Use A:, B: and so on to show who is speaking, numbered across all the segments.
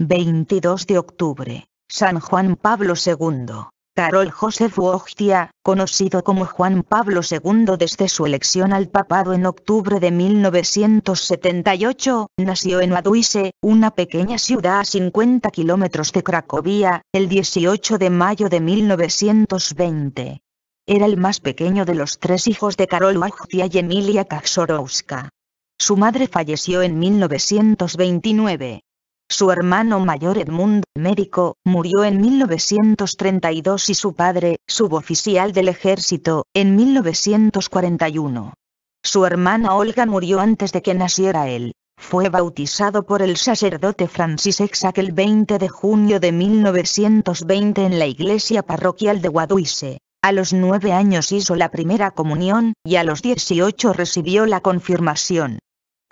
A: 22 de octubre, San Juan Pablo II. Carol Joseph Wojtia, conocido como Juan Pablo II desde su elección al papado en octubre de 1978, nació en Maduise, una pequeña ciudad a 50 kilómetros de Cracovia, el 18 de mayo de 1920. Era el más pequeño de los tres hijos de Karol Wojtia y Emilia Kaczorowska. Su madre falleció en 1929. Su hermano mayor Edmund, médico, murió en 1932 y su padre, suboficial del ejército, en 1941. Su hermana Olga murió antes de que naciera él. Fue bautizado por el sacerdote Francis Exac el 20 de junio de 1920 en la iglesia parroquial de Guaduise. A los nueve años hizo la primera comunión, y a los 18 recibió la confirmación.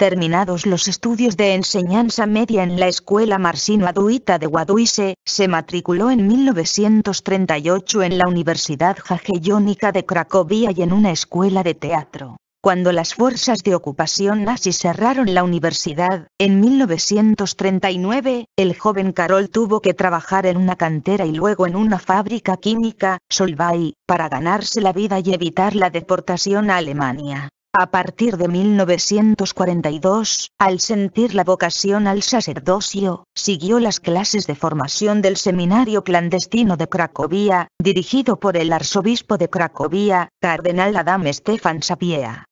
A: Terminados los estudios de enseñanza media en la escuela Marsino Aduita de Guaduise, se matriculó en 1938 en la Universidad Jagellónica de Cracovia y en una escuela de teatro. Cuando las fuerzas de ocupación nazi cerraron la universidad, en 1939, el joven Carol tuvo que trabajar en una cantera y luego en una fábrica química, Solvay, para ganarse la vida y evitar la deportación a Alemania. A partir de 1942, al sentir la vocación al sacerdocio, siguió las clases de formación del Seminario Clandestino de Cracovia, dirigido por el arzobispo de Cracovia, Cardenal Adam Stefan Sapiea.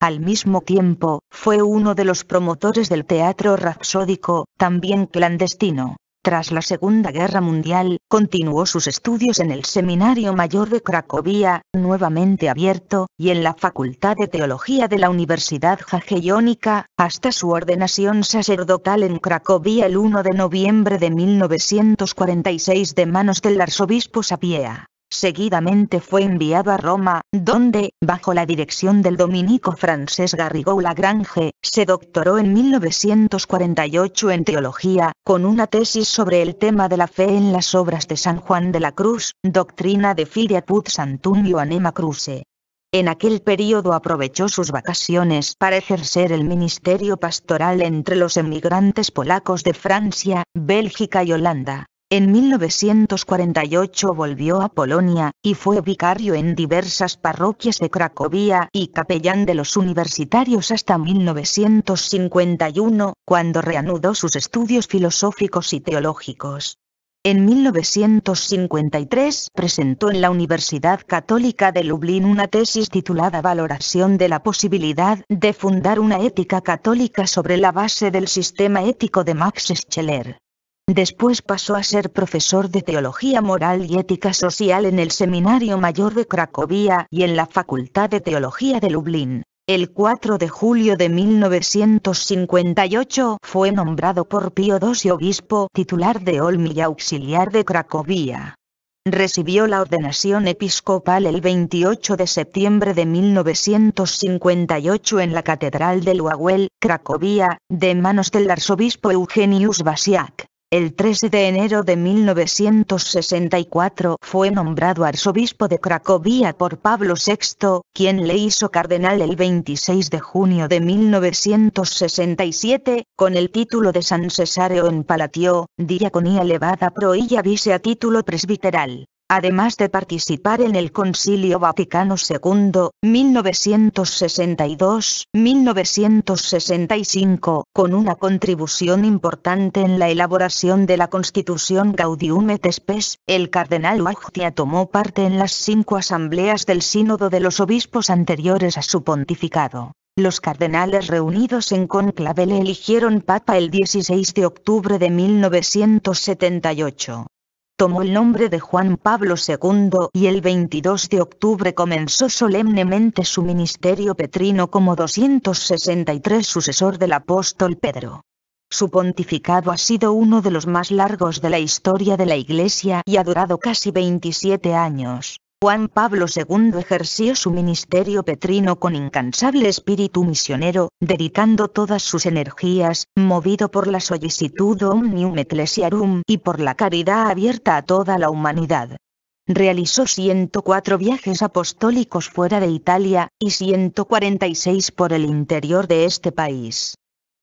A: Al mismo tiempo, fue uno de los promotores del teatro rapsódico, también clandestino. Tras la Segunda Guerra Mundial, continuó sus estudios en el Seminario Mayor de Cracovia, nuevamente abierto, y en la Facultad de Teología de la Universidad Jagellónica, hasta su ordenación sacerdotal en Cracovia el 1 de noviembre de 1946 de manos del arzobispo Sapiea. Seguidamente fue enviado a Roma, donde, bajo la dirección del dominico francés Garrigou Lagrange, se doctoró en 1948 en teología, con una tesis sobre el tema de la fe en las obras de San Juan de la Cruz, Doctrina de Filiaput Put Santunio Anema Cruce. En aquel periodo aprovechó sus vacaciones para ejercer el ministerio pastoral entre los emigrantes polacos de Francia, Bélgica y Holanda. En 1948 volvió a Polonia, y fue vicario en diversas parroquias de Cracovia y capellán de los universitarios hasta 1951, cuando reanudó sus estudios filosóficos y teológicos. En 1953 presentó en la Universidad Católica de Lublin una tesis titulada Valoración de la posibilidad de fundar una ética católica sobre la base del sistema ético de Max Scheler. Después pasó a ser profesor de Teología Moral y Ética Social en el Seminario Mayor de Cracovia y en la Facultad de Teología de Lublin. El 4 de julio de 1958 fue nombrado por Pío II obispo titular de Olmi y auxiliar de Cracovia. Recibió la ordenación episcopal el 28 de septiembre de 1958 en la Catedral de Luahuel, Cracovia, de manos del arzobispo Eugenius Basiak. El 13 de enero de 1964 fue nombrado arzobispo de Cracovia por Pablo VI, quien le hizo cardenal el 26 de junio de 1967, con el título de San Cesareo en Palatio, diaconía elevada pro illa vice a título presbiteral además de participar en el Concilio Vaticano II, 1962-1965, con una contribución importante en la elaboración de la Constitución Gaudium et Spes, el cardenal Wojtyła tomó parte en las cinco asambleas del Sínodo de los Obispos anteriores a su pontificado. Los cardenales reunidos en conclave le eligieron papa el 16 de octubre de 1978 tomó el nombre de Juan Pablo II y el 22 de octubre comenzó solemnemente su ministerio petrino como 263 sucesor del apóstol Pedro. Su pontificado ha sido uno de los más largos de la historia de la Iglesia y ha durado casi 27 años. Juan Pablo II ejerció su ministerio petrino con incansable espíritu misionero, dedicando todas sus energías, movido por la solicitud omnium ecclesiarum y por la caridad abierta a toda la humanidad. Realizó 104 viajes apostólicos fuera de Italia, y 146 por el interior de este país.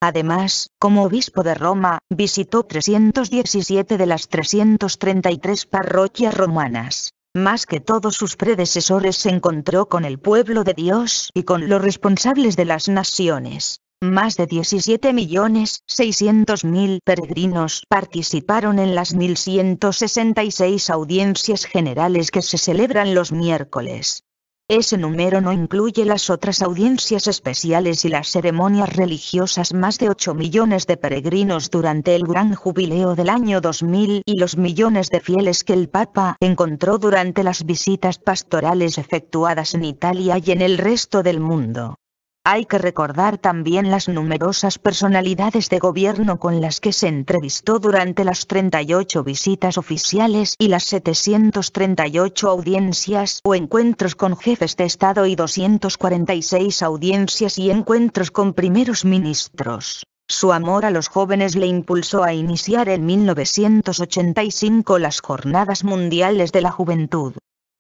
A: Además, como obispo de Roma, visitó 317 de las 333 parroquias romanas más que todos sus predecesores se encontró con el pueblo de Dios y con los responsables de las naciones. Más de 17 millones 600 mil peregrinos participaron en las 1166 audiencias generales que se celebran los miércoles. Ese número no incluye las otras audiencias especiales y las ceremonias religiosas. Más de 8 millones de peregrinos durante el gran jubileo del año 2000 y los millones de fieles que el Papa encontró durante las visitas pastorales efectuadas en Italia y en el resto del mundo. Hay que recordar también las numerosas personalidades de gobierno con las que se entrevistó durante las 38 visitas oficiales y las 738 audiencias o encuentros con jefes de Estado y 246 audiencias y encuentros con primeros ministros. Su amor a los jóvenes le impulsó a iniciar en 1985 las Jornadas Mundiales de la Juventud.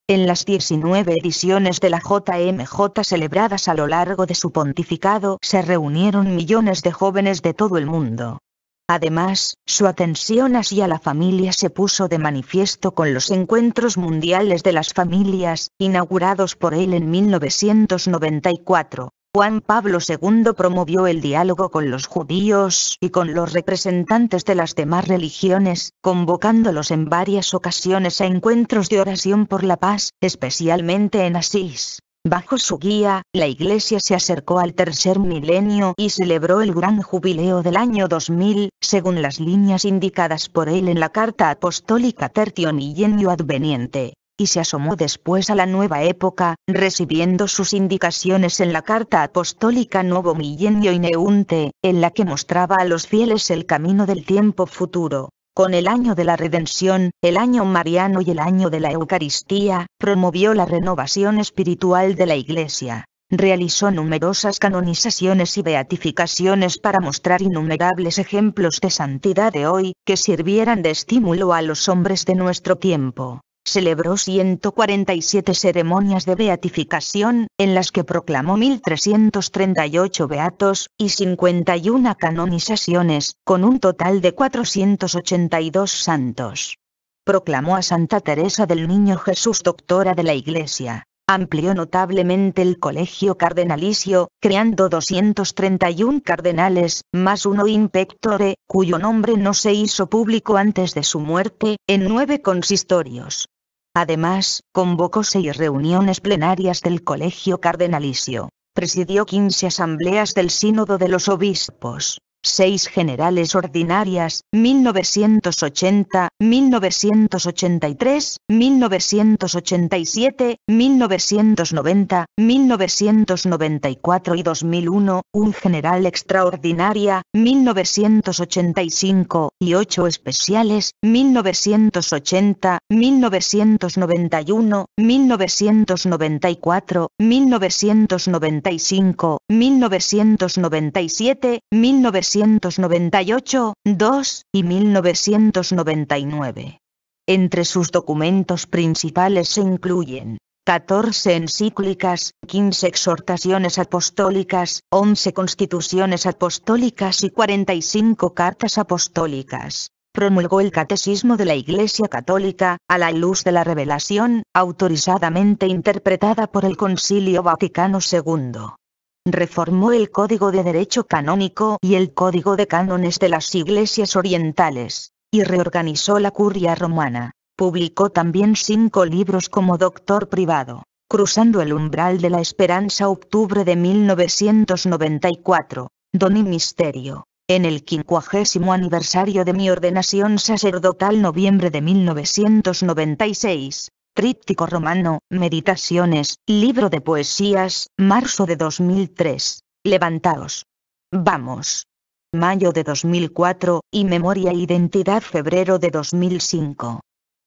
A: En las 19 ediciones de la JMJ celebradas a lo largo de su pontificado se reunieron millones de jóvenes de todo el mundo. Además, su atención hacia la familia se puso de manifiesto con los Encuentros Mundiales de las Familias, inaugurados por él en 1994. Juan Pablo II promovió el diálogo con los judíos y con los representantes de las demás religiones, convocándolos en varias ocasiones a encuentros de oración por la paz, especialmente en Asís. Bajo su guía, la Iglesia se acercó al tercer milenio y celebró el gran jubileo del año 2000, según las líneas indicadas por él en la Carta Apostólica Tertio y Adveniente y se asomó después a la nueva época, recibiendo sus indicaciones en la carta apostólica Nuevo Millenio y Neunte, en la que mostraba a los fieles el camino del tiempo futuro. Con el año de la redención, el año mariano y el año de la Eucaristía, promovió la renovación espiritual de la Iglesia. Realizó numerosas canonizaciones y beatificaciones para mostrar innumerables ejemplos de santidad de hoy, que sirvieran de estímulo a los hombres de nuestro tiempo celebró 147 ceremonias de beatificación, en las que proclamó 1.338 beatos, y 51 canonizaciones, con un total de 482 santos. Proclamó a Santa Teresa del Niño Jesús doctora de la Iglesia. Amplió notablemente el colegio cardenalicio, creando 231 cardenales, más uno in cuyo nombre no se hizo público antes de su muerte, en nueve consistorios. Además, convocó seis reuniones plenarias del Colegio Cardenalicio. Presidió quince asambleas del Sínodo de los Obispos seis generales ordinarias, 1980, 1983, 1987, 1990, 1994 y 2001, un general extraordinaria, 1985, y ocho especiales, 1980, 1991, 1994, 1995, 1997, 1990, 1998, 2, y 1999. Entre sus documentos principales se incluyen 14 encíclicas, 15 exhortaciones apostólicas, 11 constituciones apostólicas y 45 cartas apostólicas. Promulgó el Catecismo de la Iglesia Católica, a la luz de la revelación, autorizadamente interpretada por el Concilio Vaticano II reformó el Código de Derecho Canónico y el Código de Cánones de las Iglesias Orientales, y reorganizó la curia romana. Publicó también cinco libros como doctor privado. Cruzando el umbral de la esperanza octubre de 1994, Don y Misterio. En el quincuagésimo aniversario de mi ordenación sacerdotal noviembre de 1996, Tríptico Romano, Meditaciones, Libro de Poesías, marzo de 2003. Levantaos. Vamos. Mayo de 2004, y Memoria e Identidad febrero de 2005.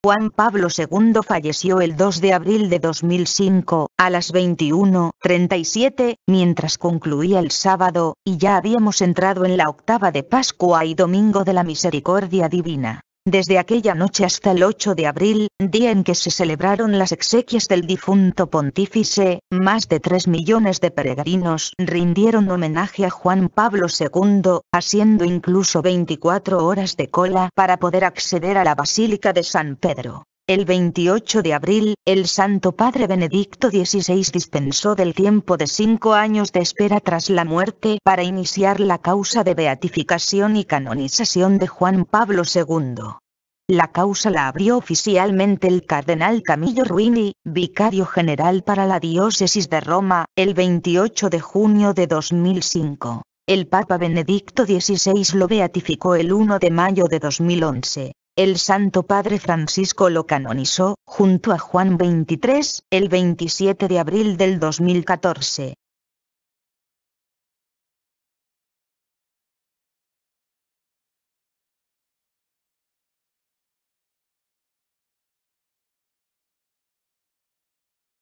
A: Juan Pablo II falleció el 2 de abril de 2005, a las 21.37, mientras concluía el sábado, y ya habíamos entrado en la octava de Pascua y Domingo de la Misericordia Divina. Desde aquella noche hasta el 8 de abril, día en que se celebraron las exequias del difunto pontífice, más de 3 millones de peregrinos rindieron homenaje a Juan Pablo II, haciendo incluso 24 horas de cola para poder acceder a la Basílica de San Pedro. El 28 de abril, el Santo Padre Benedicto XVI dispensó del tiempo de cinco años de espera tras la muerte para iniciar la causa de beatificación y canonización de Juan Pablo II. La causa la abrió oficialmente el cardenal Camillo Ruini, vicario general para la diócesis de Roma, el 28 de junio de 2005. El Papa Benedicto XVI lo beatificó el 1 de mayo de 2011 el Santo Padre Francisco lo canonizó, junto a Juan 23, el 27 de abril del 2014.